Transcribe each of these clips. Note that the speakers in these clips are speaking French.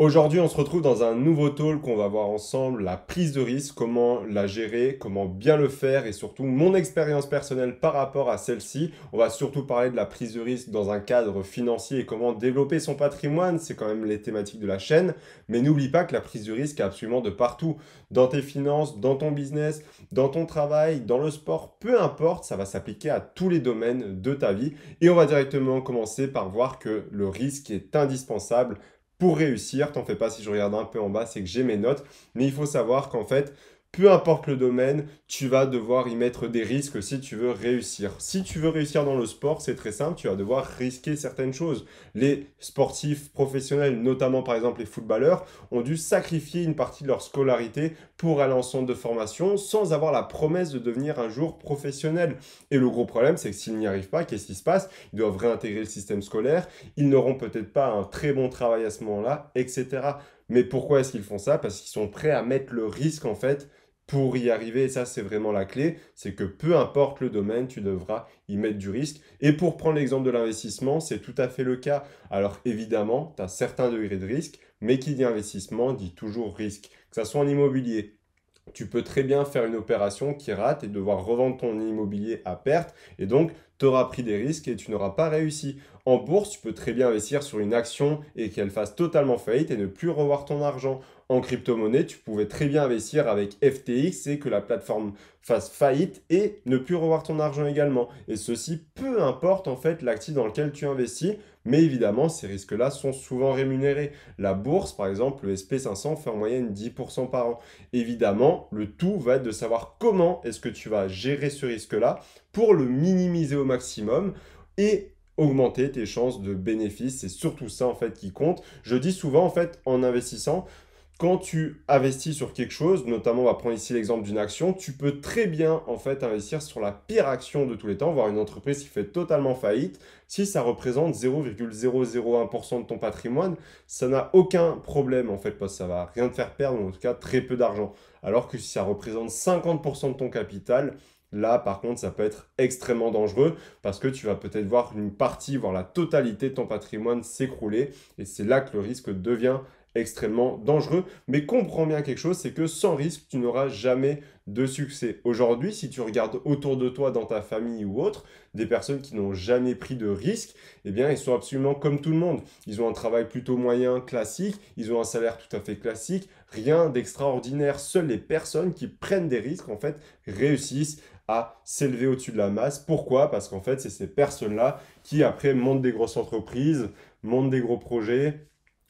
Aujourd'hui, on se retrouve dans un nouveau talk qu'on va voir ensemble, la prise de risque, comment la gérer, comment bien le faire et surtout mon expérience personnelle par rapport à celle-ci. On va surtout parler de la prise de risque dans un cadre financier et comment développer son patrimoine, c'est quand même les thématiques de la chaîne. Mais n'oublie pas que la prise de risque est absolument de partout, dans tes finances, dans ton business, dans ton travail, dans le sport, peu importe, ça va s'appliquer à tous les domaines de ta vie. Et on va directement commencer par voir que le risque est indispensable pour réussir. T'en fais pas si je regarde un peu en bas, c'est que j'ai mes notes. Mais il faut savoir qu'en fait, peu importe le domaine, tu vas devoir y mettre des risques si tu veux réussir. Si tu veux réussir dans le sport, c'est très simple, tu vas devoir risquer certaines choses. Les sportifs professionnels, notamment par exemple les footballeurs, ont dû sacrifier une partie de leur scolarité pour aller en centre de formation sans avoir la promesse de devenir un jour professionnel. Et le gros problème, c'est que s'ils n'y arrivent pas, qu'est-ce qui se passe Ils doivent réintégrer le système scolaire, ils n'auront peut-être pas un très bon travail à ce moment-là, etc. Mais pourquoi est-ce qu'ils font ça Parce qu'ils sont prêts à mettre le risque, en fait, pour y arriver, et ça c'est vraiment la clé, c'est que peu importe le domaine, tu devras y mettre du risque. Et pour prendre l'exemple de l'investissement, c'est tout à fait le cas. Alors évidemment, tu as certains degrés de risque, mais qui dit investissement dit toujours risque que ce soit en immobilier. Tu peux très bien faire une opération qui rate et devoir revendre ton immobilier à perte et donc tu auras pris des risques et tu n'auras pas réussi. En bourse, tu peux très bien investir sur une action et qu'elle fasse totalement faillite et ne plus revoir ton argent en crypto-monnaie, tu pouvais très bien investir avec FTX et que la plateforme fasse faillite et ne plus revoir ton argent également. Et ceci, peu importe en fait l'actif dans lequel tu investis, mais évidemment, ces risques-là sont souvent rémunérés. La bourse, par exemple, le SP500 fait en moyenne 10% par an. Évidemment, le tout va être de savoir comment est-ce que tu vas gérer ce risque-là pour le minimiser au maximum et augmenter tes chances de bénéfice. C'est surtout ça en fait qui compte. Je dis souvent en fait en investissant, quand tu investis sur quelque chose, notamment on va prendre ici l'exemple d'une action, tu peux très bien en fait investir sur la pire action de tous les temps, voir une entreprise qui fait totalement faillite. Si ça représente 0,001% de ton patrimoine, ça n'a aucun problème en fait parce que ça va rien te faire perdre, en tout cas très peu d'argent. Alors que si ça représente 50% de ton capital, Là, par contre, ça peut être extrêmement dangereux parce que tu vas peut-être voir une partie, voire la totalité de ton patrimoine s'écrouler. Et c'est là que le risque devient extrêmement dangereux. Mais comprends bien quelque chose, c'est que sans risque, tu n'auras jamais de succès. Aujourd'hui, si tu regardes autour de toi, dans ta famille ou autre, des personnes qui n'ont jamais pris de risque, eh bien, ils sont absolument comme tout le monde. Ils ont un travail plutôt moyen, classique, ils ont un salaire tout à fait classique, rien d'extraordinaire. Seules les personnes qui prennent des risques, en fait, réussissent à s'élever au-dessus de la masse. Pourquoi Parce qu'en fait, c'est ces personnes-là qui, après, montent des grosses entreprises, montent des gros projets,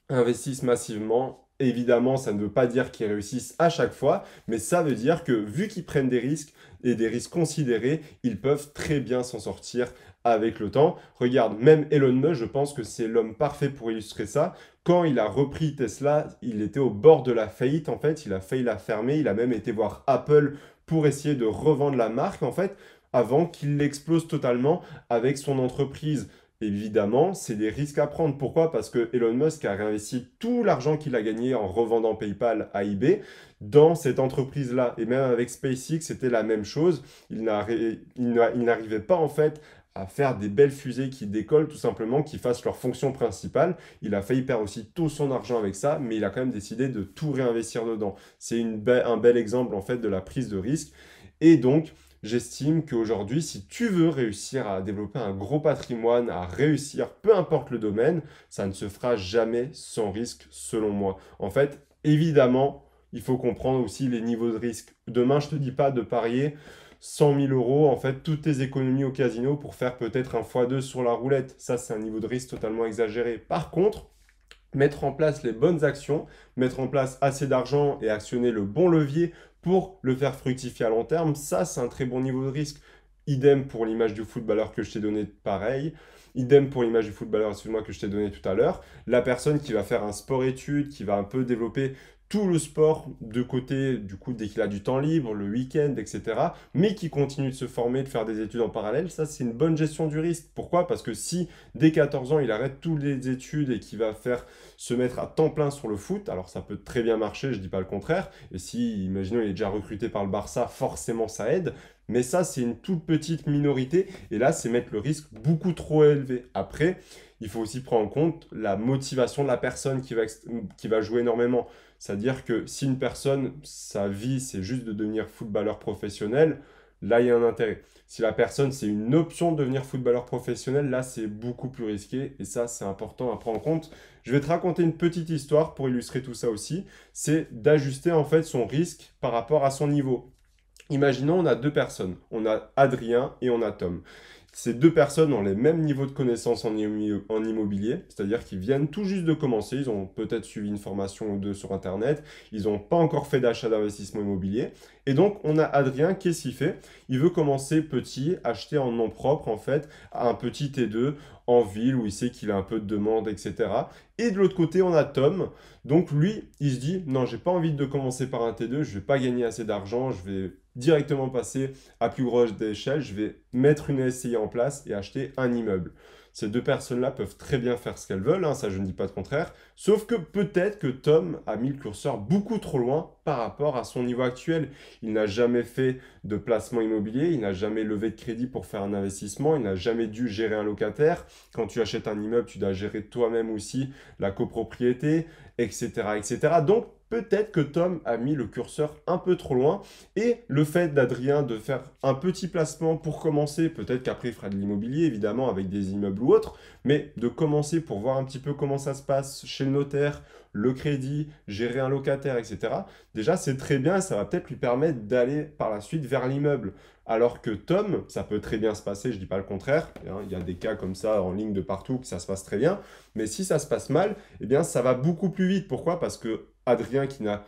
investissent massivement. Évidemment, ça ne veut pas dire qu'ils réussissent à chaque fois, mais ça veut dire que vu qu'ils prennent des risques et des risques considérés, ils peuvent très bien s'en sortir avec le temps. Regarde, même Elon Musk, je pense que c'est l'homme parfait pour illustrer ça. Quand il a repris Tesla, il était au bord de la faillite en fait, il a failli la fermer, il a même été voir Apple pour essayer de revendre la marque en fait avant qu'il l'explose totalement avec son entreprise évidemment, c'est des risques à prendre. Pourquoi Parce que Elon Musk a réinvesti tout l'argent qu'il a gagné en revendant PayPal à eBay dans cette entreprise-là. Et même avec SpaceX, c'était la même chose. Il n'arrivait pas en fait à faire des belles fusées qui décollent tout simplement, qui fassent leur fonction principale. Il a failli perdre aussi tout son argent avec ça, mais il a quand même décidé de tout réinvestir dedans. C'est un bel exemple en fait de la prise de risque. Et donc, J'estime qu'aujourd'hui, si tu veux réussir à développer un gros patrimoine, à réussir, peu importe le domaine, ça ne se fera jamais sans risque, selon moi. En fait, évidemment, il faut comprendre aussi les niveaux de risque. Demain, je ne te dis pas de parier 100 000 euros, en fait, toutes tes économies au casino pour faire peut-être un x2 sur la roulette. Ça, c'est un niveau de risque totalement exagéré. Par contre, mettre en place les bonnes actions, mettre en place assez d'argent et actionner le bon levier pour le faire fructifier à long terme, ça c'est un très bon niveau de risque. Idem pour l'image du footballeur que je t'ai donné pareil. Idem pour l'image du footballeur, excuse-moi, que je t'ai donné tout à l'heure. La personne qui va faire un sport-étude, qui va un peu développer tout le sport de côté, du coup, dès qu'il a du temps libre, le week-end, etc., mais qui continue de se former, de faire des études en parallèle, ça, c'est une bonne gestion du risque. Pourquoi Parce que si, dès 14 ans, il arrête toutes les études et qu'il va faire se mettre à temps plein sur le foot, alors ça peut très bien marcher, je dis pas le contraire, et si, imaginons, il est déjà recruté par le Barça, forcément, ça aide, mais ça, c'est une toute petite minorité. Et là, c'est mettre le risque beaucoup trop élevé. Après, il faut aussi prendre en compte la motivation de la personne qui va, qui va jouer énormément. C'est-à-dire que si une personne, sa vie, c'est juste de devenir footballeur professionnel, là, il y a un intérêt. Si la personne, c'est une option de devenir footballeur professionnel, là, c'est beaucoup plus risqué. Et ça, c'est important à prendre en compte. Je vais te raconter une petite histoire pour illustrer tout ça aussi. C'est d'ajuster en fait son risque par rapport à son niveau. Imaginons, on a deux personnes. On a Adrien et on a Tom. Ces deux personnes ont les mêmes niveaux de connaissances en immobilier, c'est-à-dire qu'ils viennent tout juste de commencer, ils ont peut-être suivi une formation ou deux sur Internet, ils n'ont pas encore fait d'achat d'investissement immobilier. Et donc, on a Adrien, qu'est-ce qu'il fait Il veut commencer petit, acheter en nom propre, en fait, un petit T2 en ville où il sait qu'il a un peu de demande, etc. Et de l'autre côté, on a Tom. Donc lui, il se dit non, j'ai pas envie de commencer par un T2, je vais pas gagner assez d'argent, je vais directement passer à plus grosse échelle, je vais mettre une SCI en place et acheter un immeuble. Ces deux personnes-là peuvent très bien faire ce qu'elles veulent, hein, ça je ne dis pas le contraire. Sauf que peut-être que Tom a mis le curseur beaucoup trop loin par rapport à son niveau actuel. Il n'a jamais fait de placement immobilier, il n'a jamais levé de crédit pour faire un investissement, il n'a jamais dû gérer un locataire. Quand tu achètes un immeuble, tu dois gérer toi-même aussi la copropriété, etc. etc. Donc peut-être que Tom a mis le curseur un peu trop loin et le fait d'Adrien de faire un petit placement pour commencer, peut-être qu'après il fera de l'immobilier évidemment avec des immeubles ou autres, mais de commencer pour voir un petit peu comment ça se passe chez le notaire, le crédit, gérer un locataire, etc. Déjà, c'est très bien ça va peut-être lui permettre d'aller par la suite vers l'immeuble. Alors que Tom, ça peut très bien se passer, je ne dis pas le contraire, hein, il y a des cas comme ça en ligne de partout que ça se passe très bien, mais si ça se passe mal, eh bien ça va beaucoup plus vite. Pourquoi Parce que Adrien qui n'a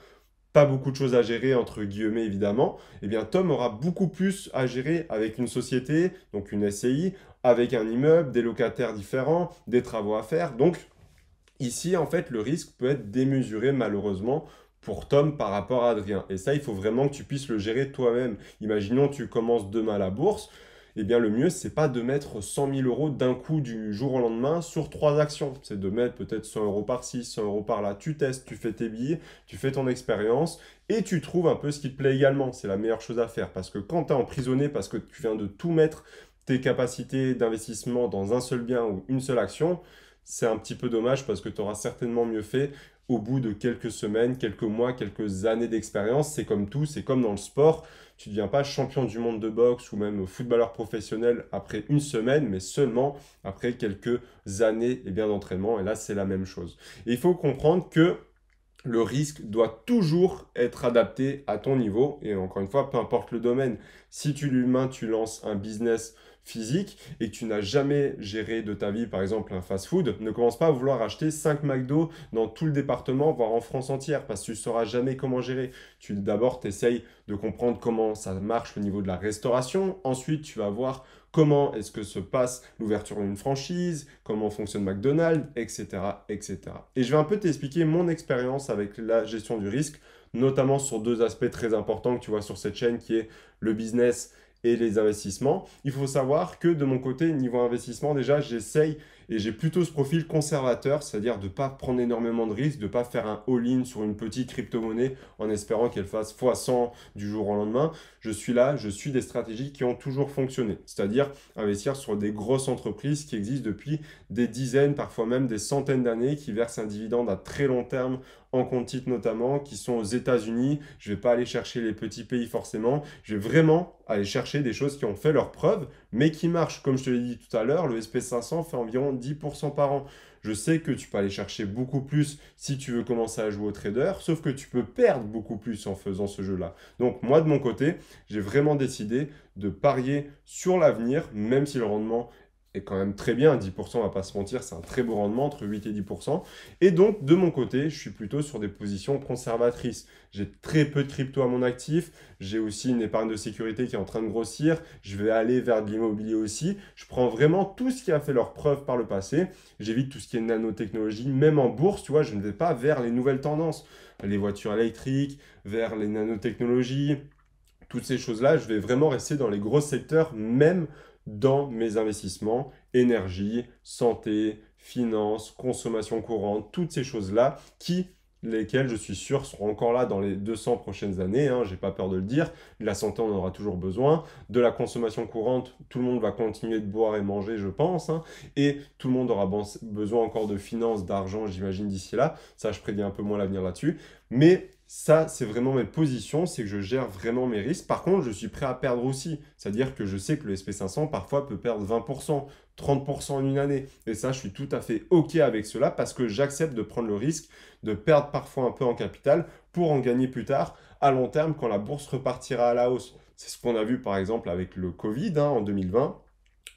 pas beaucoup de choses à gérer, entre guillemets évidemment, eh bien Tom aura beaucoup plus à gérer avec une société, donc une SCI, avec un immeuble, des locataires différents, des travaux à faire. Donc ici, en fait, le risque peut être démesuré malheureusement pour Tom par rapport à Adrien. Et ça, il faut vraiment que tu puisses le gérer toi-même. Imaginons, tu commences demain à la bourse eh bien le mieux, c'est pas de mettre 100 000 euros d'un coup du jour au lendemain sur trois actions. C'est de mettre peut-être 100 euros par-ci, 100 euros par-là. Tu testes, tu fais tes billes, tu fais ton expérience et tu trouves un peu ce qui te plaît également. C'est la meilleure chose à faire parce que quand tu es emprisonné parce que tu viens de tout mettre tes capacités d'investissement dans un seul bien ou une seule action, c'est un petit peu dommage parce que tu auras certainement mieux fait au bout de quelques semaines, quelques mois, quelques années d'expérience, c'est comme tout, c'est comme dans le sport. Tu ne deviens pas champion du monde de boxe ou même footballeur professionnel après une semaine, mais seulement après quelques années et eh bien, d'entraînement. Et là, c'est la même chose. il faut comprendre que le risque doit toujours être adapté à ton niveau. Et encore une fois, peu importe le domaine. Si tu l'humain, tu lances un business physique et que tu n'as jamais géré de ta vie, par exemple, un fast-food, ne commence pas à vouloir acheter 5 McDo dans tout le département, voire en France entière, parce que tu ne sauras jamais comment gérer. Tu D'abord, t'essayes de comprendre comment ça marche au niveau de la restauration. Ensuite, tu vas voir comment est-ce que se passe l'ouverture d'une franchise, comment fonctionne McDonald's, etc., etc. Et je vais un peu t'expliquer mon expérience avec la gestion du risque, notamment sur deux aspects très importants que tu vois sur cette chaîne, qui est le business et les investissements. Il faut savoir que de mon côté, niveau investissement, déjà, j'essaye et j'ai plutôt ce profil conservateur, c'est-à-dire de ne pas prendre énormément de risques, de ne pas faire un all-in sur une petite crypto-monnaie en espérant qu'elle fasse x100 du jour au lendemain. Je suis là, je suis des stratégies qui ont toujours fonctionné, c'est-à-dire investir sur des grosses entreprises qui existent depuis des dizaines, parfois même des centaines d'années, qui versent un dividende à très long terme en compte titres notamment, qui sont aux États-Unis. Je ne vais pas aller chercher les petits pays forcément. Je vais vraiment aller chercher des choses qui ont fait leur preuve, mais qui marchent. Comme je te l'ai dit tout à l'heure, le SP500 fait environ 10% par an. Je sais que tu peux aller chercher beaucoup plus si tu veux commencer à jouer au trader, sauf que tu peux perdre beaucoup plus en faisant ce jeu-là. Donc moi, de mon côté, j'ai vraiment décidé de parier sur l'avenir, même si le rendement est quand même très bien, 10%, on va pas se mentir, c'est un très beau rendement, entre 8 et 10%. Et donc, de mon côté, je suis plutôt sur des positions conservatrices. J'ai très peu de crypto à mon actif, j'ai aussi une épargne de sécurité qui est en train de grossir, je vais aller vers de l'immobilier aussi. Je prends vraiment tout ce qui a fait leur preuve par le passé, j'évite tout ce qui est nanotechnologie, même en bourse, tu vois, je ne vais pas vers les nouvelles tendances, les voitures électriques, vers les nanotechnologies, toutes ces choses-là, je vais vraiment rester dans les gros secteurs, même dans mes investissements, énergie, santé, finances, consommation courante, toutes ces choses-là qui lesquelles je suis sûr, seront encore là dans les 200 prochaines années, hein, j'ai pas peur de le dire. la santé, on en aura toujours besoin. De la consommation courante, tout le monde va continuer de boire et manger, je pense. Hein. et tout le monde aura besoin encore de finances, d'argent, j'imagine, d'ici là. Ça, je prédis un peu moins l'avenir là-dessus. Mais ça, c'est vraiment mes positions, c'est que je gère vraiment mes risques. Par contre, je suis prêt à perdre aussi. C'est-à-dire que je sais que le SP500, parfois, peut perdre 20%, 30% en une année. Et ça, je suis tout à fait OK avec cela parce que j'accepte de prendre le risque de perdre parfois un peu en capital pour en gagner plus tard, à long terme, quand la bourse repartira à la hausse. C'est ce qu'on a vu, par exemple, avec le Covid hein, en 2020.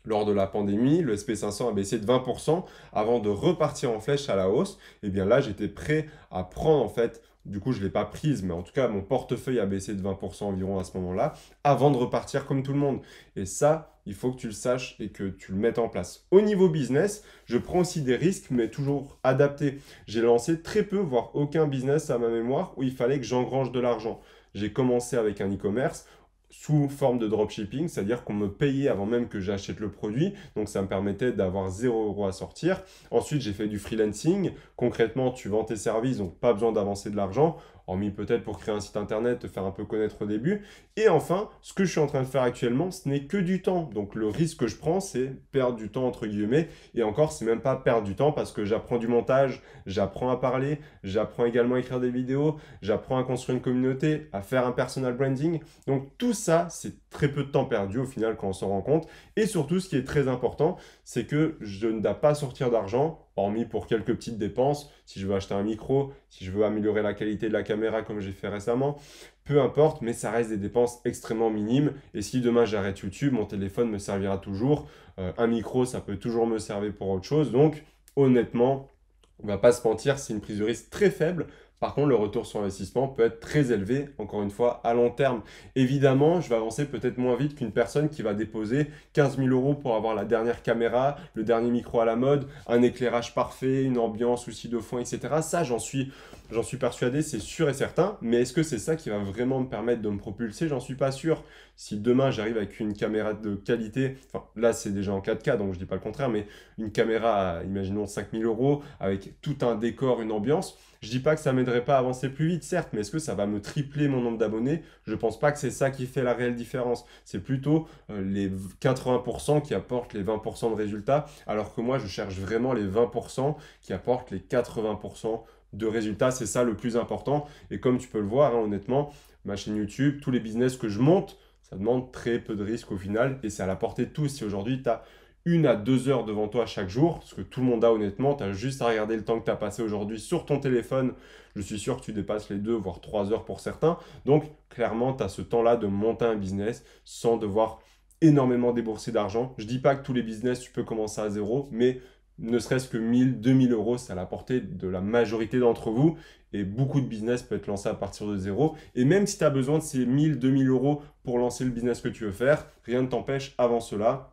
Lors de la pandémie, le SP500 a baissé de 20% avant de repartir en flèche à la hausse. Et eh bien là, j'étais prêt à prendre en fait du coup, je ne l'ai pas prise, mais en tout cas, mon portefeuille a baissé de 20% environ à ce moment-là, avant de repartir comme tout le monde. Et ça, il faut que tu le saches et que tu le mettes en place. Au niveau business, je prends aussi des risques, mais toujours adaptés. J'ai lancé très peu, voire aucun business à ma mémoire, où il fallait que j'engrange de l'argent. J'ai commencé avec un e-commerce, sous forme de dropshipping, c'est-à-dire qu'on me payait avant même que j'achète le produit, donc ça me permettait d'avoir zéro euros à sortir. Ensuite, j'ai fait du freelancing. Concrètement, tu vends tes services, donc pas besoin d'avancer de l'argent hormis peut-être pour créer un site internet, te faire un peu connaître au début. Et enfin, ce que je suis en train de faire actuellement, ce n'est que du temps. Donc le risque que je prends, c'est perdre du temps entre guillemets. Et encore, c'est même pas perdre du temps parce que j'apprends du montage, j'apprends à parler, j'apprends également à écrire des vidéos, j'apprends à construire une communauté, à faire un personal branding. Donc tout ça, c'est très peu de temps perdu au final quand on s'en rend compte. Et surtout, ce qui est très important, c'est que je ne dois pas sortir d'argent, hormis pour quelques petites dépenses, si je veux acheter un micro, si je veux améliorer la qualité de la caméra comme j'ai fait récemment, peu importe, mais ça reste des dépenses extrêmement minimes. Et si demain j'arrête YouTube, mon téléphone me servira toujours, euh, un micro, ça peut toujours me servir pour autre chose. Donc, honnêtement, on ne va pas se mentir, c'est une prise de risque très faible par contre, le retour sur investissement peut être très élevé, encore une fois, à long terme. Évidemment, je vais avancer peut-être moins vite qu'une personne qui va déposer 15 000 euros pour avoir la dernière caméra, le dernier micro à la mode, un éclairage parfait, une ambiance, aussi de fond, etc. Ça, j'en suis, j'en suis persuadé, c'est sûr et certain. Mais est-ce que c'est ça qui va vraiment me permettre de me propulser J'en suis pas sûr. Si demain j'arrive avec une caméra de qualité, enfin là c'est déjà en 4K, donc je dis pas le contraire, mais une caméra, imaginons imaginons 000 euros, avec tout un décor, une ambiance, je dis pas que ça m'aiderait pas à avancer plus vite, certes, mais est-ce que ça va me tripler mon nombre d'abonnés Je pense pas que c'est ça qui fait la réelle différence. C'est plutôt euh, les 80% qui apportent les 20% de résultats, alors que moi, je cherche vraiment les 20% qui apportent les 80% de résultats. C'est ça le plus important. Et comme tu peux le voir, hein, honnêtement, ma chaîne YouTube, tous les business que je monte, ça demande très peu de risques au final et c'est à la portée de tous. Si aujourd'hui tu as une à deux heures devant toi chaque jour, parce que tout le monde a honnêtement, tu as juste à regarder le temps que tu as passé aujourd'hui sur ton téléphone, je suis sûr que tu dépasses les deux, voire trois heures pour certains. Donc clairement, tu as ce temps-là de monter un business sans devoir énormément débourser d'argent. Je dis pas que tous les business, tu peux commencer à zéro, mais ne serait-ce que 1000, 2000 euros, c'est à la portée de la majorité d'entre vous. Et beaucoup de business peut être lancé à partir de zéro. Et même si tu as besoin de ces 1000, 2000 euros pour lancer le business que tu veux faire, rien ne t'empêche avant cela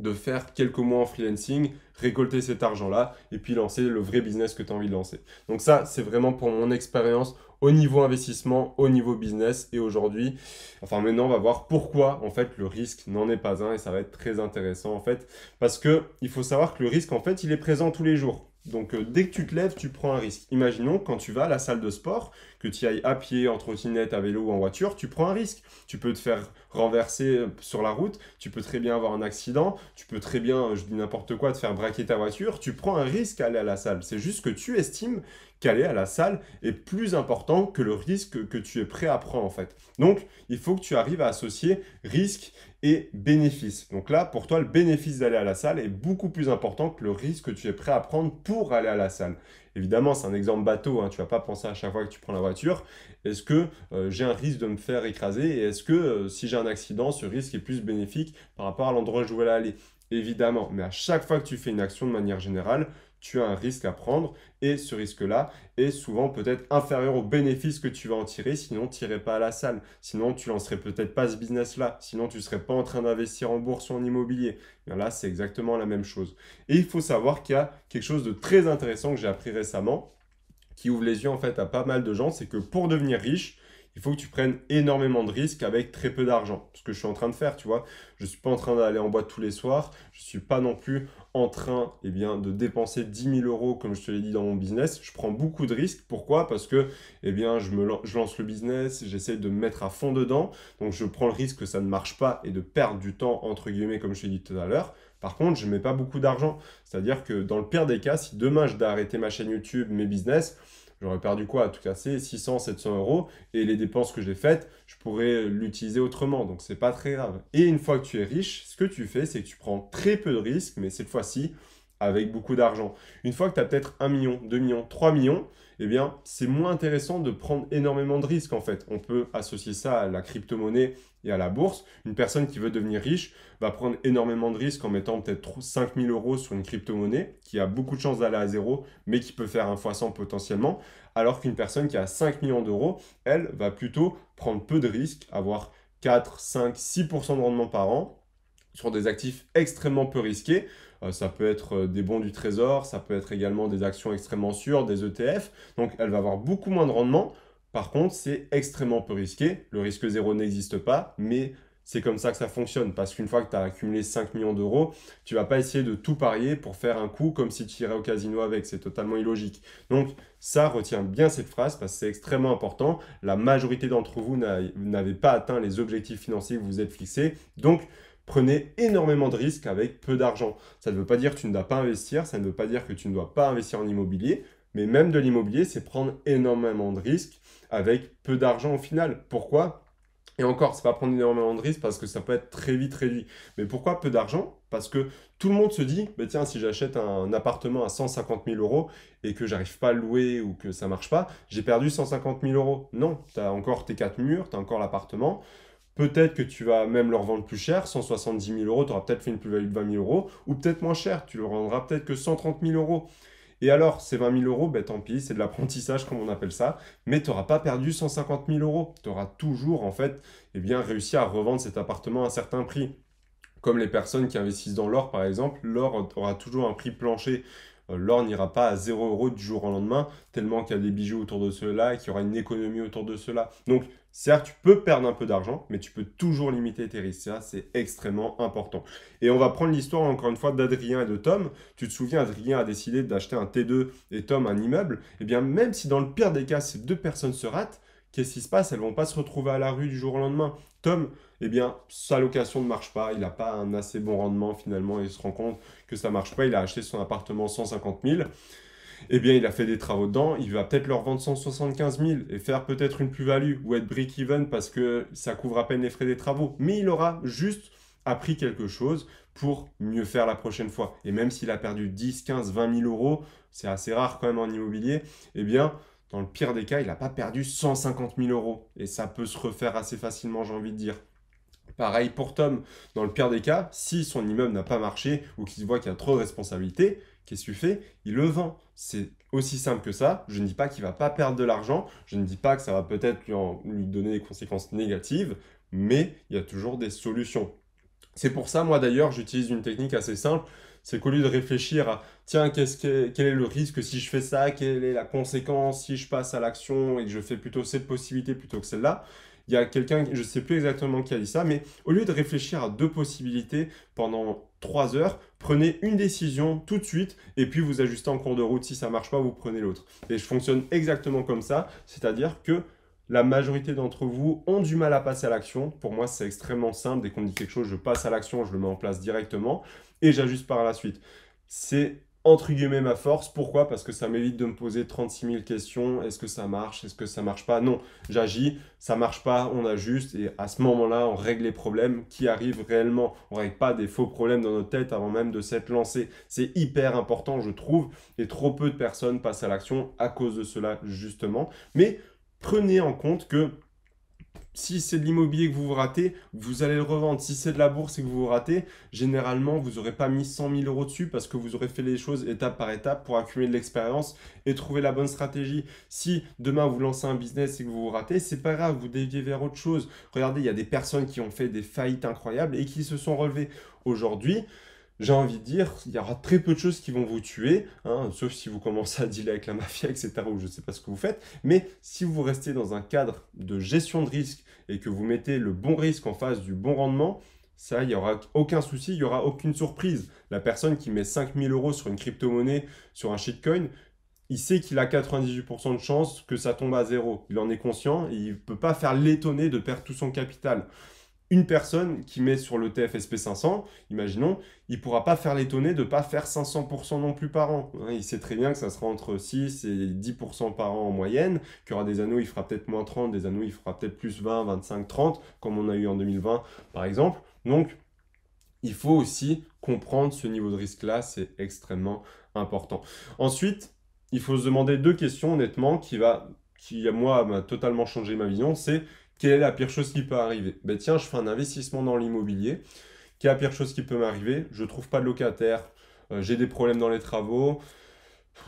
de faire quelques mois en freelancing, récolter cet argent-là et puis lancer le vrai business que tu as envie de lancer. Donc ça, c'est vraiment pour mon expérience au niveau investissement, au niveau business et aujourd'hui, enfin maintenant, on va voir pourquoi en fait le risque n'en est pas un et ça va être très intéressant en fait parce que il faut savoir que le risque en fait, il est présent tous les jours. Donc euh, dès que tu te lèves, tu prends un risque. Imaginons quand tu vas à la salle de sport, que tu ailles à pied, en trottinette, à vélo ou en voiture, tu prends un risque. Tu peux te faire renverser sur la route, tu peux très bien avoir un accident, tu peux très bien, je dis n'importe quoi, te faire braquer ta voiture, tu prends un risque à aller à la salle. C'est juste que tu estimes qu'aller à la salle est plus important que le risque que tu es prêt à prendre en fait. Donc, il faut que tu arrives à associer risque et bénéfice. Donc là, pour toi, le bénéfice d'aller à la salle est beaucoup plus important que le risque que tu es prêt à prendre pour aller à la salle. Évidemment, c'est un exemple bateau, tu hein. tu vas pas penser à chaque fois que tu prends la voiture, est-ce que euh, j'ai un risque de me faire écraser et est-ce que euh, si j'ai un accident, ce risque est plus bénéfique par rapport à l'endroit où je voulais aller Évidemment, mais à chaque fois que tu fais une action de manière générale, tu as un risque à prendre et ce risque-là est souvent peut-être inférieur au bénéfice que tu vas en tirer, sinon tu n'irais pas à la salle, sinon tu lancerais peut-être pas ce business-là, sinon tu ne serais pas en train d'investir en bourse ou en immobilier. Eh là, c'est exactement la même chose. Et il faut savoir qu'il y a quelque chose de très intéressant que j'ai appris récemment, qui ouvre les yeux en fait à pas mal de gens, c'est que pour devenir riche, il faut que tu prennes énormément de risques avec très peu d'argent. Ce que je suis en train de faire, tu vois. Je ne suis pas en train d'aller en boîte tous les soirs. Je ne suis pas non plus en train eh bien, de dépenser 10 000 euros, comme je te l'ai dit dans mon business. Je prends beaucoup de risques. Pourquoi Parce que eh bien, je, me lance, je lance le business, j'essaie de me mettre à fond dedans. Donc, je prends le risque que ça ne marche pas et de perdre du temps, entre guillemets, comme je te l'ai dit tout à l'heure. Par contre, je ne mets pas beaucoup d'argent. C'est-à-dire que dans le pire des cas, si demain je dois arrêter ma chaîne YouTube, mes business, J'aurais perdu quoi En tout c'est 600, 700 euros. Et les dépenses que j'ai faites, je pourrais l'utiliser autrement. Donc, c'est pas très grave. Et une fois que tu es riche, ce que tu fais, c'est que tu prends très peu de risques, mais cette fois-ci, avec beaucoup d'argent. Une fois que tu as peut-être 1 million, 2 millions, 3 millions, eh bien, c'est moins intéressant de prendre énormément de risques en fait. On peut associer ça à la crypto-monnaie et à la bourse. Une personne qui veut devenir riche va prendre énormément de risques en mettant peut-être 5000 euros sur une crypto-monnaie qui a beaucoup de chances d'aller à zéro, mais qui peut faire un fois 100 potentiellement, alors qu'une personne qui a 5 millions d'euros, elle va plutôt prendre peu de risques, avoir 4, 5, 6% de rendement par an sur des actifs extrêmement peu risqués. Euh, ça peut être euh, des bons du trésor, ça peut être également des actions extrêmement sûres, des ETF. Donc elle va avoir beaucoup moins de rendement par contre, c'est extrêmement peu risqué. Le risque zéro n'existe pas, mais c'est comme ça que ça fonctionne. Parce qu'une fois que tu as accumulé 5 millions d'euros, tu vas pas essayer de tout parier pour faire un coup comme si tu irais au casino avec. C'est totalement illogique. Donc, ça, retient bien cette phrase parce que c'est extrêmement important. La majorité d'entre vous n'avez pas atteint les objectifs financiers que vous êtes fixés. Donc, prenez énormément de risques avec peu d'argent. Ça ne veut pas dire que tu ne dois pas investir, ça ne veut pas dire que tu ne dois pas investir en immobilier, mais même de l'immobilier, c'est prendre énormément de risques avec peu d'argent au final. Pourquoi et encore, c'est pas prendre énormément de risques parce que ça peut être très vite réduit. Mais pourquoi peu d'argent Parce que tout le monde se dit, bah tiens, si j'achète un appartement à 150 000 euros et que j'arrive pas à louer ou que ça marche pas, j'ai perdu 150 000 euros. Non, tu as encore tes quatre murs, tu as encore l'appartement. Peut-être que tu vas même le revendre plus cher, 170 000 euros, tu auras peut-être fait une plus-value de 20 000 euros, ou peut-être moins cher, tu le rendras peut-être que 130 000 euros. Et alors, ces 20 000 euros, ben, tant pis, c'est de l'apprentissage comme on appelle ça, mais tu n'auras pas perdu 150 000 euros. Tu auras toujours, en fait, eh bien, réussi à revendre cet appartement à un certain prix. Comme les personnes qui investissent dans l'or, par exemple, l'or aura toujours un prix plancher. Euh, l'or n'ira pas à 0 euros du jour au lendemain, tellement qu'il y a des bijoux autour de cela et qu'il y aura une économie autour de cela. Donc, Certes, tu peux perdre un peu d'argent, mais tu peux toujours limiter tes risques. c'est extrêmement important. Et on va prendre l'histoire, encore une fois, d'Adrien et de Tom. Tu te souviens, Adrien a décidé d'acheter un T2 et Tom un immeuble. Eh bien, même si dans le pire des cas, ces deux personnes se ratent, qu'est-ce qui se passe Elles vont pas se retrouver à la rue du jour au lendemain. Tom, eh bien, sa location ne marche pas, il n'a pas un assez bon rendement finalement, il se rend compte que ça marche pas, il a acheté son appartement 150 000 eh bien, il a fait des travaux dedans, il va peut-être leur vendre 175 000 et faire peut-être une plus-value ou être break-even parce que ça couvre à peine les frais des travaux. Mais il aura juste appris quelque chose pour mieux faire la prochaine fois. Et même s'il a perdu 10, 15, 20 000 euros, c'est assez rare quand même en immobilier, eh bien, dans le pire des cas, il n'a pas perdu 150 000 euros. Et ça peut se refaire assez facilement, j'ai envie de dire. Pareil pour Tom, dans le pire des cas, si son immeuble n'a pas marché ou qu'il se voit qu'il y a trop de responsabilités, Qu'est-ce que tu Il le vend. C'est aussi simple que ça. Je ne dis pas qu'il ne va pas perdre de l'argent. Je ne dis pas que ça va peut-être lui, donner des conséquences négatives, mais il y a toujours des solutions. C'est pour ça, moi d'ailleurs, j'utilise une technique assez simple. C'est qu'au lieu de réfléchir à tiens, qu'est-ce que, quel est le risque si je fais ça, quelle est la conséquence si je passe à l'action et que je fais plutôt cette possibilité plutôt que celle-là, il y a quelqu'un, je ne sais plus exactement qui a dit ça, mais au lieu de réfléchir à deux possibilités pendant trois heures, prenez une décision tout de suite et puis vous ajustez en cours de route. Si ça marche pas, vous prenez l'autre. Et je fonctionne exactement comme ça, c'est-à-dire que la majorité d'entre vous ont du mal à passer à l'action. Pour moi, c'est extrêmement simple. Dès qu'on dit quelque chose, je passe à l'action, je le mets en place directement et j'ajuste par la suite. C'est entre guillemets ma force. Pourquoi Parce que ça m'évite de me poser 36 000 questions. Est-ce que ça marche Est-ce que ça marche pas Non, j'agis, ça marche pas, on ajuste et à ce moment-là, on règle les problèmes qui arrivent réellement. On règle pas des faux problèmes dans notre tête avant même de s'être lancé. C'est hyper important, je trouve, et trop peu de personnes passent à l'action à cause de cela justement. Mais prenez en compte que si c'est de l'immobilier que vous vous ratez, vous allez le revendre. Si c'est de la bourse et que vous vous ratez, généralement, vous n'aurez pas mis 100 000 euros dessus parce que vous aurez fait les choses étape par étape pour accumuler de l'expérience et trouver la bonne stratégie. Si demain, vous lancez un business et que vous vous ratez, c'est pas grave, vous déviez vers autre chose. Regardez, il y a des personnes qui ont fait des faillites incroyables et qui se sont relevées. Aujourd'hui, j'ai envie de dire, il y aura très peu de choses qui vont vous tuer, hein, sauf si vous commencez à dealer avec la mafia, etc., ou je ne sais pas ce que vous faites, mais si vous restez dans un cadre de gestion de risque et que vous mettez le bon risque en face du bon rendement, ça, il n'y aura aucun souci, il n'y aura aucune surprise. La personne qui met 5000 euros sur une crypto-monnaie, sur un shitcoin, il sait qu'il a 98% de chance que ça tombe à zéro. Il en est conscient et il ne peut pas faire l'étonner de perdre tout son capital une personne qui met sur le TFSP 500, imaginons, il pourra pas faire l'étonner de pas faire 500% non plus par an. Hein, il sait très bien que ça sera entre 6 et 10% par an en moyenne, qu'il y aura des anneaux, il fera peut-être moins 30, des anneaux, il fera peut-être plus 20, 25, 30, comme on a eu en 2020 par exemple. Donc, il faut aussi comprendre ce niveau de risque-là, c'est extrêmement important. Ensuite, il faut se demander deux questions honnêtement qui va qui moi m'a totalement changé ma vision, c'est quelle est la pire chose qui peut arriver ben Tiens, je fais un investissement dans l'immobilier. Quelle est la pire chose qui peut m'arriver Je ne trouve pas de locataire, euh, j'ai des problèmes dans les travaux,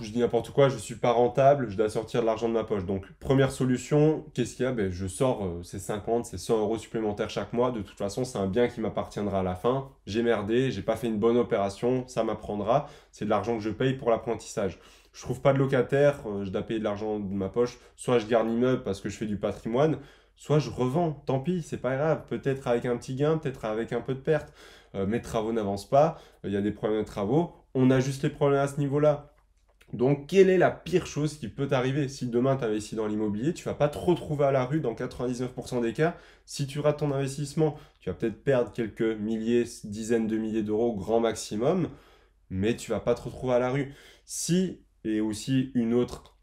je dis n'importe quoi, je ne suis pas rentable, je dois sortir de l'argent de ma poche. Donc, première solution, qu'est-ce qu'il y a ben, Je sors euh, ces 50, ces 100 euros supplémentaires chaque mois. De toute façon, c'est un bien qui m'appartiendra à la fin. J'ai merdé, j'ai pas fait une bonne opération, ça m'apprendra. C'est de l'argent que je paye pour l'apprentissage je trouve pas de locataire, euh, je dois payer de l'argent de ma poche, soit je garde l'immeuble parce que je fais du patrimoine, soit je revends, tant pis, c'est pas grave, peut-être avec un petit gain, peut-être avec un peu de perte. Euh, mes travaux n'avancent pas, euh, il y a des problèmes de travaux, on a juste les problèmes à ce niveau-là. Donc, quelle est la pire chose qui peut t'arriver Si demain tu investis dans l'immobilier, tu vas pas te retrouver à la rue dans 99% des cas. Si tu rates ton investissement, tu vas peut-être perdre quelques milliers, dizaines de milliers d'euros, grand maximum, mais tu vas pas te retrouver à la rue. Si, et aussi une autre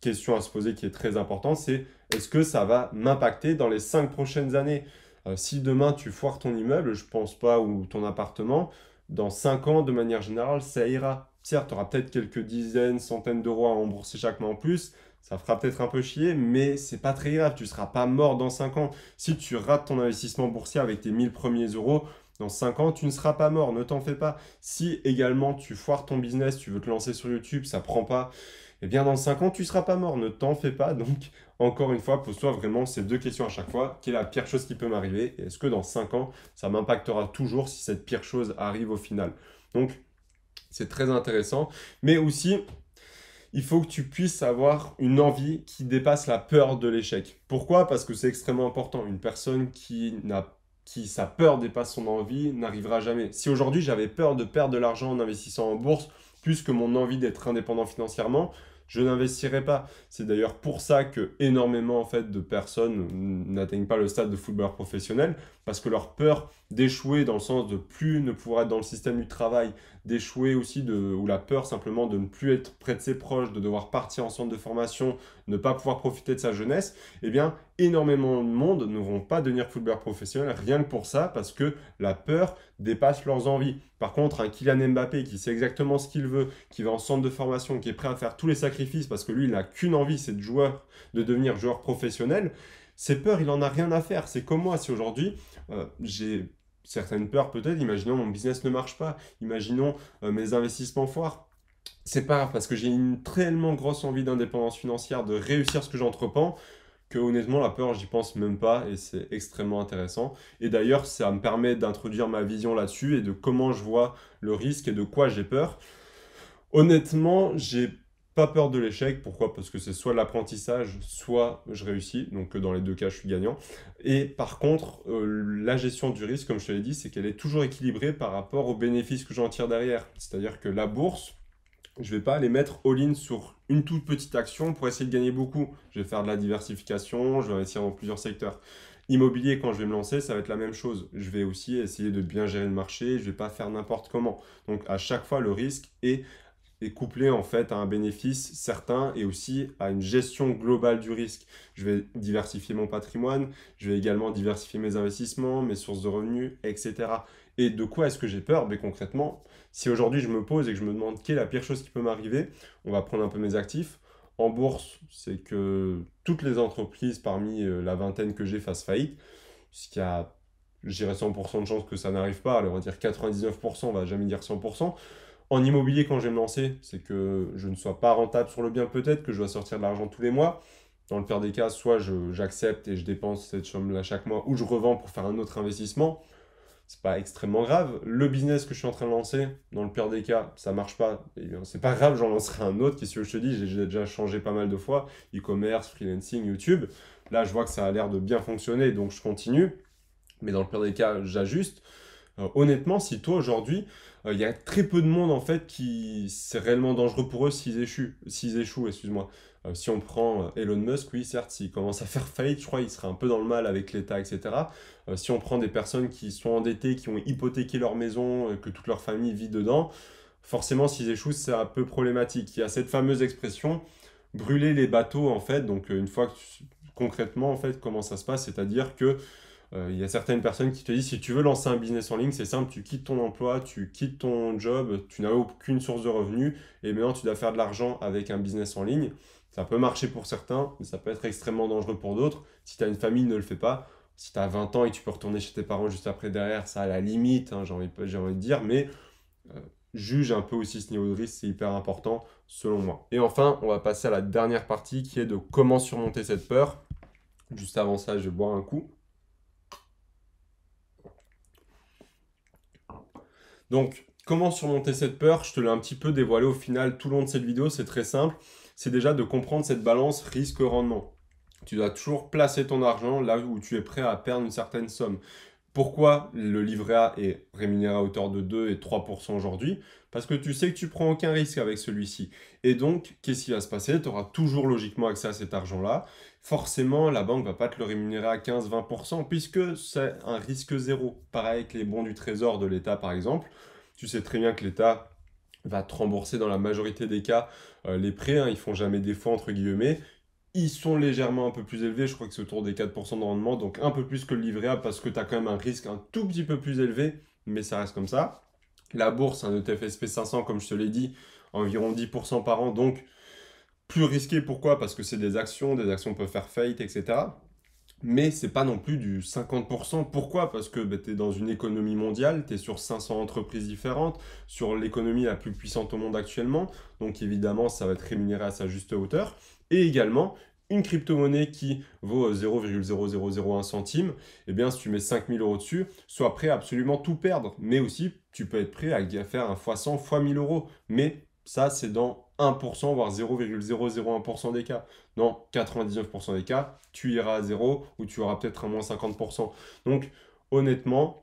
question à se poser qui est très importante, c'est est-ce que ça va m'impacter dans les cinq prochaines années euh, Si demain tu foires ton immeuble, je pense pas, ou ton appartement, dans cinq ans, de manière générale, ça ira. Certes, tu auras peut-être quelques dizaines, centaines d'euros à rembourser chaque mois en plus, ça fera peut-être un peu chier, mais c'est pas très grave, tu ne seras pas mort dans 5 ans. Si tu rates ton investissement boursier avec tes 1000 premiers euros, dans 5 ans, tu ne seras pas mort, ne t'en fais pas. Si également tu foires ton business, tu veux te lancer sur YouTube, ça prend pas, eh bien dans 5 ans, tu seras pas mort, ne t'en fais pas. Donc, encore une fois, pose-toi vraiment ces deux questions à chaque fois. Quelle est la pire chose qui peut m'arriver Est-ce que dans 5 ans, ça m'impactera toujours si cette pire chose arrive au final Donc, c'est très intéressant. Mais aussi, il faut que tu puisses avoir une envie qui dépasse la peur de l'échec. Pourquoi Parce que c'est extrêmement important. Une personne qui n'a qui sa peur dépasse son envie n'arrivera jamais. Si aujourd'hui j'avais peur de perdre de l'argent en investissant en bourse, que mon envie d'être indépendant financièrement, je n'investirai pas. C'est d'ailleurs pour ça que énormément en fait de personnes n'atteignent pas le stade de footballeur professionnel parce que leur peur d'échouer dans le sens de plus ne pouvoir être dans le système du travail, d'échouer aussi de ou la peur simplement de ne plus être près de ses proches, de devoir partir en centre de formation, ne pas pouvoir profiter de sa jeunesse, eh bien, énormément de monde ne vont pas devenir footballeur professionnel, rien que pour ça, parce que la peur dépasse leurs envies. Par contre, un Kylian Mbappé qui sait exactement ce qu'il veut, qui va en centre de formation, qui est prêt à faire tous les sacrifices, parce que lui, il n'a qu'une envie, c'est de, joueur, de devenir joueur professionnel, ses peurs, il n'en a rien à faire. C'est comme moi, si aujourd'hui, euh, j'ai certaines peurs peut-être, imaginons mon business ne marche pas, imaginons euh, mes investissements foirent, c'est pas grave parce que j'ai une tellement grosse envie d'indépendance financière, de réussir ce que j'entreprends, que honnêtement la peur j'y pense même pas et c'est extrêmement intéressant. Et d'ailleurs ça me permet d'introduire ma vision là-dessus et de comment je vois le risque et de quoi j'ai peur. Honnêtement j'ai pas peur de l'échec, pourquoi Parce que c'est soit l'apprentissage, soit je réussis, donc dans les deux cas je suis gagnant. Et par contre euh, la gestion du risque comme je te l'ai dit c'est qu'elle est toujours équilibrée par rapport aux bénéfices que j'en tire derrière. C'est-à-dire que la bourse je ne vais pas aller mettre all-in sur une toute petite action pour essayer de gagner beaucoup. Je vais faire de la diversification, je vais investir dans plusieurs secteurs. Immobilier, quand je vais me lancer, ça va être la même chose. Je vais aussi essayer de bien gérer le marché, je ne vais pas faire n'importe comment. Donc à chaque fois, le risque est, est, couplé en fait à un bénéfice certain et aussi à une gestion globale du risque. Je vais diversifier mon patrimoine, je vais également diversifier mes investissements, mes sources de revenus, etc. Et de quoi est-ce que j'ai peur Mais ben, concrètement, si aujourd'hui je me pose et que je me demande quelle est la pire chose qui peut m'arriver, on va prendre un peu mes actifs. En bourse, c'est que toutes les entreprises parmi euh, la vingtaine que j'ai fassent faillite, puisqu'il y a, j'irais 100% de chances que ça n'arrive pas. Alors on va dire 99%, on va jamais dire 100%. En immobilier, quand je vais me lancer, c'est que je ne sois pas rentable sur le bien peut-être, que je dois sortir de l'argent tous les mois. Dans le pire des cas, soit j'accepte et je dépense cette somme-là chaque mois, ou je revends pour faire un autre investissement c'est pas extrêmement grave. Le business que je suis en train de lancer, dans le pire des cas, ça marche pas. Eh c'est pas grave, j'en lancerai un autre. Qu'est-ce que je te dis J'ai déjà changé pas mal de fois. E-commerce, freelancing, YouTube. Là, je vois que ça a l'air de bien fonctionner, donc je continue. Mais dans le pire des cas, j'ajuste. Euh, honnêtement, si toi aujourd'hui, euh, il y a très peu de monde en fait qui c'est réellement dangereux pour eux s'ils échouent, s'ils échouent, excuse-moi. Euh, si on prend euh, Elon Musk, oui, certes, s'il commence à faire faillite, je crois qu'il sera un peu dans le mal avec l'État, etc. Euh, si on prend des personnes qui sont endettées, qui ont hypothéqué leur maison, que toute leur famille vit dedans, forcément, s'ils échouent, c'est un peu problématique. Il y a cette fameuse expression brûler les bateaux, en fait. Donc, une fois que concrètement, en fait, comment ça se passe C'est-à-dire que euh, il y a certaines personnes qui te disent si tu veux lancer un business en ligne, c'est simple, tu quittes ton emploi, tu quittes ton job, tu n'as aucune source de revenus et maintenant tu dois faire de l'argent avec un business en ligne. Ça peut marcher pour certains, mais ça peut être extrêmement dangereux pour d'autres. Si tu as une famille, ne le fais pas. Si tu as 20 ans et tu peux retourner chez tes parents juste après derrière, ça à la limite, hein, j'ai envie, de dire, mais euh, juge un peu aussi ce niveau de risque, c'est hyper important selon moi. Et enfin, on va passer à la dernière partie qui est de comment surmonter cette peur. Juste avant ça, je vais boire un coup. Donc, comment surmonter cette peur Je te l'ai un petit peu dévoilé au final tout le long de cette vidéo, c'est très simple. C'est déjà de comprendre cette balance risque-rendement. Tu dois toujours placer ton argent là où tu es prêt à perdre une certaine somme. Pourquoi le livret A est rémunéré à hauteur de 2 et 3% aujourd'hui Parce que tu sais que tu prends aucun risque avec celui-ci. Et donc, qu'est-ce qui va se passer Tu auras toujours logiquement accès à cet argent-là. Forcément, la banque ne va pas te le rémunérer à 15-20% puisque c'est un risque zéro. Pareil avec les bons du trésor de l'État, par exemple. Tu sais très bien que l'État va te rembourser dans la majorité des cas euh, les prêts, Ils hein. ils font jamais défaut entre guillemets, ils sont légèrement un peu plus élevés, je crois que c'est autour des 4% de rendement, donc un peu plus que le livret A parce que tu as quand même un risque un tout petit peu plus élevé, mais ça reste comme ça. La bourse, un ETF SP500, comme je te l'ai dit, environ 10% par an, donc plus risqué. Pourquoi Parce que c'est des actions, des actions peuvent faire faillite, etc. Mais c'est pas non plus du 50%. Pourquoi Parce que bah, tu es dans une économie mondiale, tu es sur 500 entreprises différentes, sur l'économie la plus puissante au monde actuellement. Donc évidemment, ça va être rémunéré à sa juste hauteur et également une crypto-monnaie qui vaut 0,0001 euh, centime, et eh bien, si tu mets 5000 euros dessus, sois prêt à absolument tout perdre. Mais aussi, tu peux être prêt à faire un x100, x1000 euros. Mais ça, c'est dans 1%, voire 0,001% des cas. Dans 99% des cas, tu iras à 0 ou tu auras peut-être un moins 50%. Donc, honnêtement,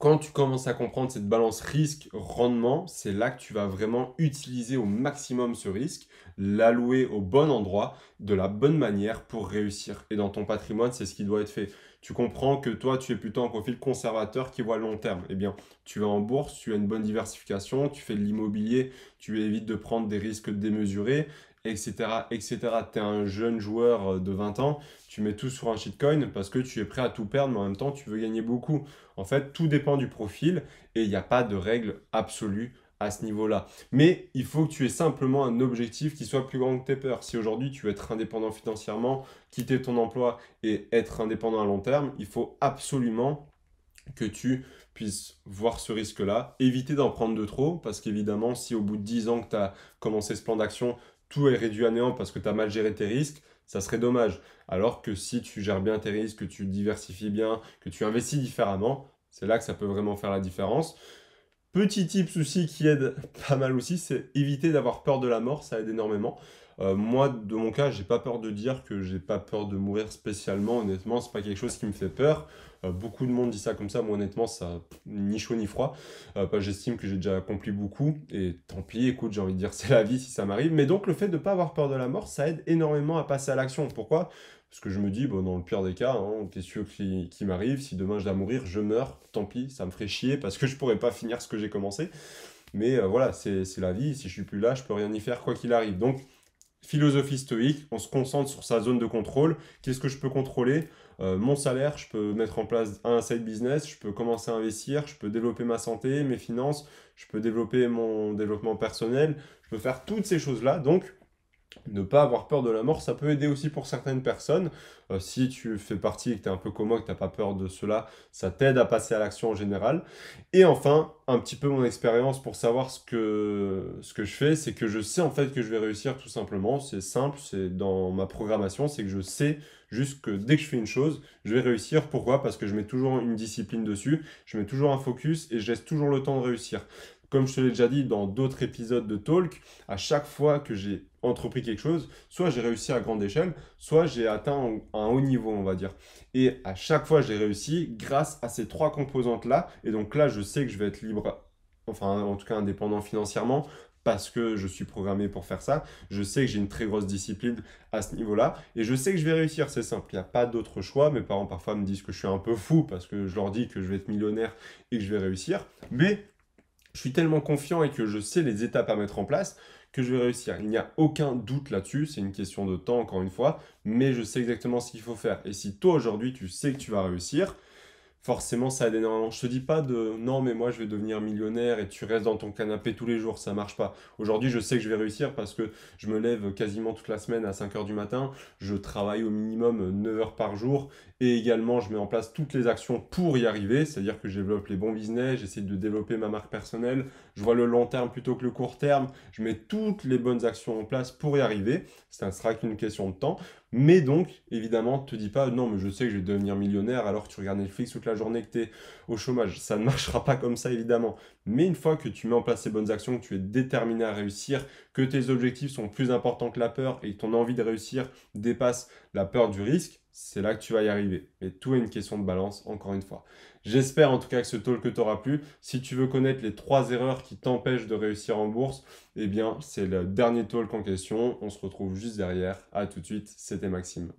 quand tu commences à comprendre cette balance risque-rendement, c'est là que tu vas vraiment utiliser au maximum ce risque, l'allouer au bon endroit, de la bonne manière pour réussir. Et dans ton patrimoine, c'est ce qui doit être fait. Tu comprends que toi, tu es plutôt un profil conservateur qui voit le long terme. Eh bien, tu vas en bourse, tu as une bonne diversification, tu fais de l'immobilier, tu évites de prendre des risques démesurés, etc. etc. Tu es un jeune joueur euh, de 20 ans, tu mets tout sur un shitcoin parce que tu es prêt à tout perdre, mais en même temps, tu veux gagner beaucoup. En fait, tout dépend du profil et il n'y a pas de règle absolue à ce niveau-là. Mais il faut que tu aies simplement un objectif qui soit plus grand que tes peurs. Si aujourd'hui tu veux être indépendant financièrement, quitter ton emploi et être indépendant à long terme, il faut absolument que tu puisses voir ce risque-là, éviter d'en prendre de trop, parce qu'évidemment, si au bout de 10 ans que tu as commencé ce plan d'action, tout est réduit à néant parce que tu as mal géré tes risques, ça serait dommage. Alors que si tu gères bien tes risques, que tu diversifies bien, que tu investis différemment, c'est là que ça peut vraiment faire la différence. Petit type souci qui aide pas mal aussi, c'est éviter d'avoir peur de la mort, ça aide énormément. Euh, moi, de mon cas, j'ai pas peur de dire que j'ai pas peur de mourir spécialement. Honnêtement, c'est pas quelque chose qui me fait peur. Euh, beaucoup de monde dit ça comme ça. Moi, honnêtement, ça ni chaud ni froid. Euh, bah, j'estime que j'ai déjà accompli beaucoup. Et tant pis, écoute, j'ai envie de dire c'est la vie si ça m'arrive. Mais donc, le fait de ne pas avoir peur de la mort, ça aide énormément à passer à l'action. Pourquoi parce que je me dis, bon, dans le pire des cas, hein, qu'est-ce qui, m'arrive Si demain je dois mourir, je meurs, tant pis, ça me ferait chier parce que je pourrais pas finir ce que j'ai commencé. Mais euh, voilà, c'est la vie, si je suis plus là, je peux rien y faire quoi qu'il arrive. Donc, philosophie stoïque, on se concentre sur sa zone de contrôle. Qu'est-ce que je peux contrôler euh, Mon salaire, je peux mettre en place un side business, je peux commencer à investir, je peux développer ma santé, mes finances, je peux développer mon développement personnel, je peux faire toutes ces choses-là. Donc, ne pas avoir peur de la mort, ça peut aider aussi pour certaines personnes. Euh, si tu fais partie et que tu es un peu comme moi, que tu n'as pas peur de cela, ça t'aide à passer à l'action en général. Et enfin, un petit peu mon expérience pour savoir ce que, ce que je fais, c'est que je sais en fait que je vais réussir tout simplement. C'est simple, c'est dans ma programmation, c'est que je sais juste que dès que je fais une chose, je vais réussir. Pourquoi Parce que je mets toujours une discipline dessus, je mets toujours un focus et je laisse toujours le temps de réussir. Comme je te l'ai déjà dit dans d'autres épisodes de Talk, à chaque fois que j'ai entrepris quelque chose, soit j'ai réussi à grande échelle, soit j'ai atteint un haut niveau, on va dire. Et à chaque fois, j'ai réussi grâce à ces trois composantes-là. Et donc là, je sais que je vais être libre, enfin en tout cas indépendant financièrement, parce que je suis programmé pour faire ça. Je sais que j'ai une très grosse discipline à ce niveau-là et je sais que je vais réussir, c'est simple. Il n'y a pas d'autre choix. Mes parents parfois me disent que je suis un peu fou parce que je leur dis que je vais être millionnaire et que je vais réussir. Mais je suis tellement confiant et que je sais les étapes à mettre en place que je vais réussir. Il n'y a aucun doute là-dessus, c'est une question de temps encore une fois, mais je sais exactement ce qu'il faut faire. Et si toi aujourd'hui tu sais que tu vas réussir, forcément ça aide énormément. Je te dis pas de non mais moi je vais devenir millionnaire et tu restes dans ton canapé tous les jours, ça marche pas. Aujourd'hui je sais que je vais réussir parce que je me lève quasiment toute la semaine à 5 h du matin, je travaille au minimum 9 heures par jour et également, je mets en place toutes les actions pour y arriver, c'est-à-dire que je développe les bons business, j'essaie de développer ma marque personnelle, je vois le long terme plutôt que le court terme, je mets toutes les bonnes actions en place pour y arriver. Ça sera qu'une question de temps. Mais donc, évidemment, te dis pas non, mais je sais que je vais devenir millionnaire alors que tu regardes Netflix toute la journée que tu es au chômage. Ça ne marchera pas comme ça, évidemment. Mais une fois que tu mets en place ces bonnes actions, que tu es déterminé à réussir, que tes objectifs sont plus importants que la peur et que ton envie de réussir dépasse la peur du risque, c'est là que tu vas y arriver. Mais tout est une question de balance, encore une fois. J'espère en tout cas que ce talk t'aura plu. Si tu veux connaître les trois erreurs qui t'empêchent de réussir en bourse, eh bien, c'est le dernier talk en question. On se retrouve juste derrière. À tout de suite, c'était Maxime.